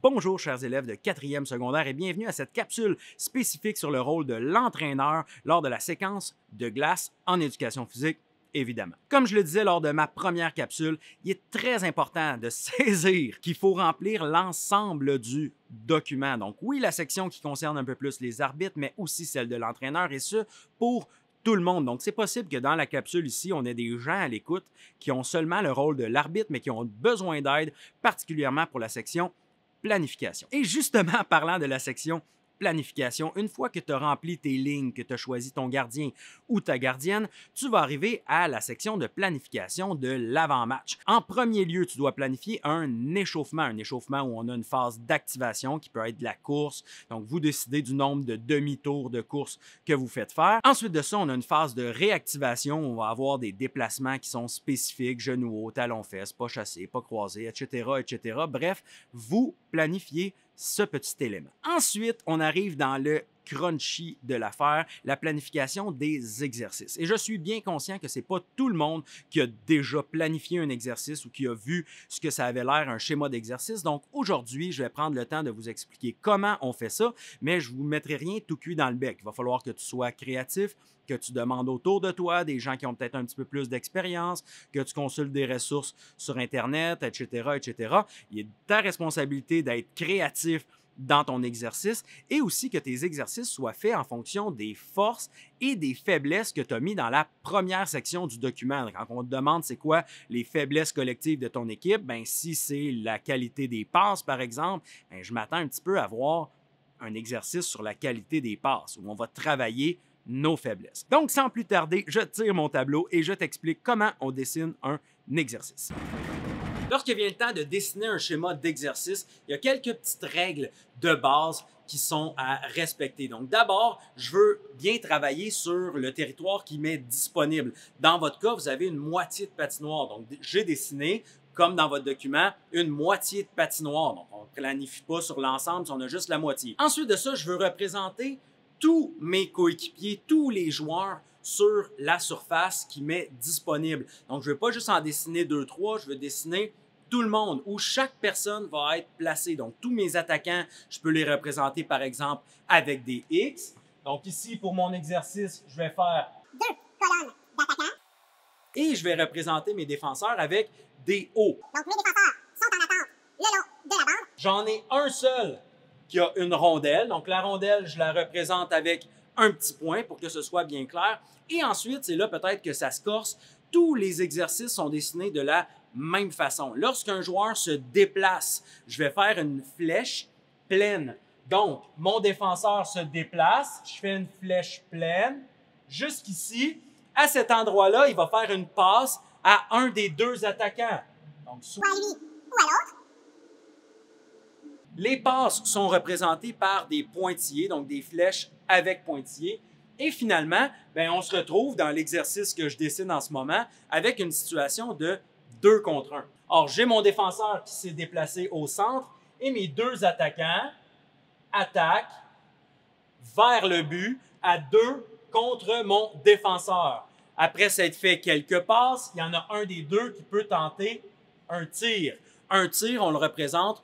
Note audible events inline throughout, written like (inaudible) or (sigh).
Bonjour chers élèves de 4e secondaire et bienvenue à cette capsule spécifique sur le rôle de l'entraîneur lors de la séquence de glace en éducation physique, évidemment. Comme je le disais lors de ma première capsule, il est très important de (laughs) saisir qu'il faut remplir l'ensemble du document. Donc oui, la section qui concerne un peu plus les arbitres, mais aussi celle de l'entraîneur et ce pour tout le monde. Donc, c'est possible que dans la capsule ici, on ait des gens à l'écoute qui ont seulement le rôle de l'arbitre, mais qui ont besoin d'aide, particulièrement pour la section planification. Et justement, parlant de la section planification, une fois que tu as rempli tes lignes, que tu as choisi ton gardien ou ta gardienne, tu vas arriver à la section de planification de l'avant-match. En premier lieu, tu dois planifier un échauffement, un échauffement où on a une phase d'activation qui peut être de la course. Donc, vous décidez du nombre de demi-tours de course que vous faites faire. Ensuite de ça, on a une phase de réactivation où on va avoir des déplacements qui sont spécifiques, genoux hauts, talons-fesses, pas chassés, pas croisés, etc., etc. Bref, vous planifiez ce petit élément. Ensuite, on arrive dans le crunchy de l'affaire, la planification des exercices. Et je suis bien conscient que c'est pas tout le monde qui a déjà planifié un exercice ou qui a vu ce que ça avait l'air un schéma d'exercice. Donc aujourd'hui, je vais prendre le temps de vous expliquer comment on fait ça, mais je vous mettrai rien tout cuit dans le bec. Il va falloir que tu sois créatif, que tu demandes autour de toi, des gens qui ont peut-être un petit peu plus d'expérience, que tu consultes des ressources sur Internet, etc., etc. Il est ta responsabilité d'être créatif, dans ton exercice et aussi que tes exercices soient faits en fonction des forces et des faiblesses que tu as mis dans la première section du document. Quand on te demande c'est quoi les faiblesses collectives de ton équipe, ben, si c'est la qualité des passes par exemple, ben, je m'attends un petit peu à voir un exercice sur la qualité des passes où on va travailler nos faiblesses. Donc sans plus tarder, je tire mon tableau et je t'explique comment on dessine un exercice. Lorsque vient le temps de dessiner un schéma d'exercice, il y a quelques petites règles de base qui sont à respecter. Donc d'abord, je veux bien travailler sur le territoire qui m'est disponible. Dans votre cas, vous avez une moitié de patinoire. Donc j'ai dessiné comme dans votre document, une moitié de patinoire. Donc, on ne planifie pas sur l'ensemble, on a juste la moitié. Ensuite de ça, je veux représenter tous mes coéquipiers, tous les joueurs sur la surface qui m'est disponible. Donc, je ne vais pas juste en dessiner deux, trois, je veux dessiner tout le monde, où chaque personne va être placée. Donc, tous mes attaquants, je peux les représenter, par exemple, avec des X. Donc, ici, pour mon exercice, je vais faire deux colonnes d'attaquants. Et je vais représenter mes défenseurs avec des O. Donc, mes défenseurs sont en attente le long de la bande. J'en ai un seul qui a une rondelle. Donc, la rondelle, je la représente avec un petit point pour que ce soit bien clair. Et ensuite, c'est là peut-être que ça se corse. Tous les exercices sont dessinés de la même façon. Lorsqu'un joueur se déplace, je vais faire une flèche pleine. Donc, mon défenseur se déplace, je fais une flèche pleine jusqu'ici. À cet endroit-là, il va faire une passe à un des deux attaquants. Donc, soit lui les passes sont représentées par des pointillés, donc des flèches avec pointillés. Et finalement, ben, on se retrouve dans l'exercice que je dessine en ce moment avec une situation de deux contre un. Or, j'ai mon défenseur qui s'est déplacé au centre et mes deux attaquants attaquent vers le but à deux contre mon défenseur. Après s'être fait quelques passes, il y en a un des deux qui peut tenter un tir. Un tir, on le représente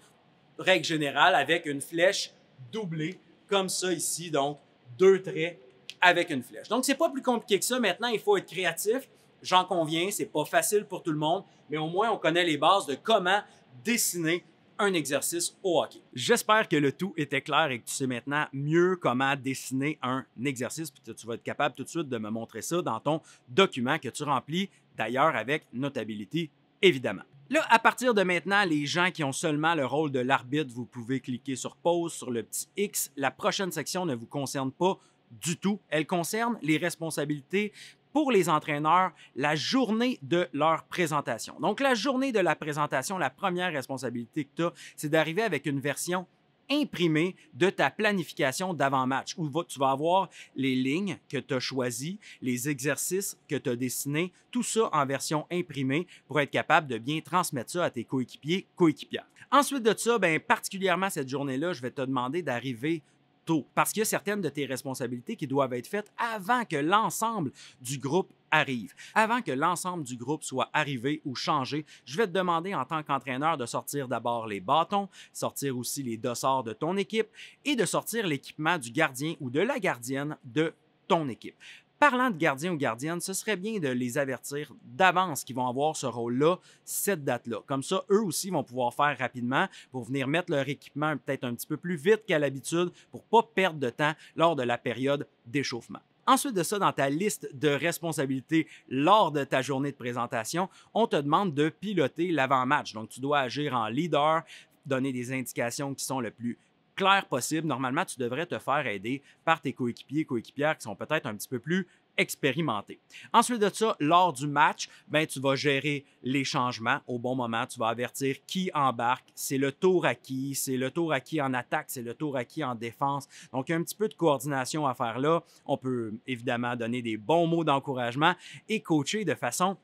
règle générale, avec une flèche doublée, comme ça ici, donc deux traits avec une flèche. Donc, c'est pas plus compliqué que ça. Maintenant, il faut être créatif. J'en conviens, c'est pas facile pour tout le monde, mais au moins, on connaît les bases de comment dessiner un exercice au hockey. J'espère que le tout était clair et que tu sais maintenant mieux comment dessiner un exercice, puis tu vas être capable tout de suite de me montrer ça dans ton document que tu remplis, d'ailleurs avec Notability, évidemment. Là, à partir de maintenant, les gens qui ont seulement le rôle de l'arbitre, vous pouvez cliquer sur pause, sur le petit X. La prochaine section ne vous concerne pas du tout. Elle concerne les responsabilités pour les entraîneurs la journée de leur présentation. Donc, la journée de la présentation, la première responsabilité que tu as, c'est d'arriver avec une version imprimé de ta planification d'avant-match, où tu vas avoir les lignes que tu as choisies, les exercices que tu as dessinés, tout ça en version imprimée pour être capable de bien transmettre ça à tes coéquipiers, coéquipières. Ensuite de ça, ben, particulièrement cette journée-là, je vais te demander d'arriver Tôt, parce qu'il y a certaines de tes responsabilités qui doivent être faites avant que l'ensemble du groupe arrive. Avant que l'ensemble du groupe soit arrivé ou changé, je vais te demander en tant qu'entraîneur de sortir d'abord les bâtons, sortir aussi les dossards de ton équipe et de sortir l'équipement du gardien ou de la gardienne de ton équipe parlant de gardien ou gardienne, ce serait bien de les avertir d'avance qu'ils vont avoir ce rôle-là, cette date-là. Comme ça, eux aussi vont pouvoir faire rapidement pour venir mettre leur équipement peut-être un petit peu plus vite qu'à l'habitude pour pas perdre de temps lors de la période d'échauffement. Ensuite de ça, dans ta liste de responsabilités lors de ta journée de présentation, on te demande de piloter l'avant-match. Donc, tu dois agir en leader, donner des indications qui sont le plus claires possible. Normalement, tu devrais te faire aider par tes coéquipiers, coéquipières qui sont peut-être un petit peu plus expérimenté. Ensuite de ça, lors du match, ben, tu vas gérer les changements au bon moment. Tu vas avertir qui embarque. C'est le tour à qui. C'est le tour à qui en attaque. C'est le tour à qui en défense. Donc, il y a un petit peu de coordination à faire là. On peut évidemment donner des bons mots d'encouragement et coacher de façon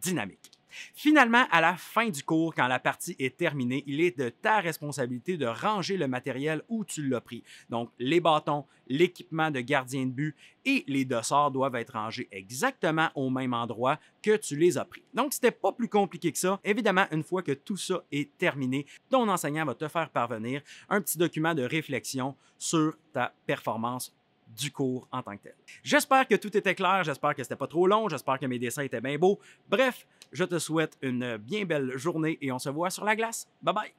dynamique. Finalement, à la fin du cours, quand la partie est terminée, il est de ta responsabilité de ranger le matériel où tu l'as pris. Donc, les bâtons, l'équipement de gardien de but et les dossards doivent être rangés exactement au même endroit que tu les as pris. Donc, n'était pas plus compliqué que ça. Évidemment, une fois que tout ça est terminé, ton enseignant va te faire parvenir un petit document de réflexion sur ta performance du cours en tant que tel. J'espère que tout était clair, j'espère que c'était pas trop long, j'espère que mes dessins étaient bien beaux. Bref, je te souhaite une bien belle journée et on se voit sur la glace. Bye bye!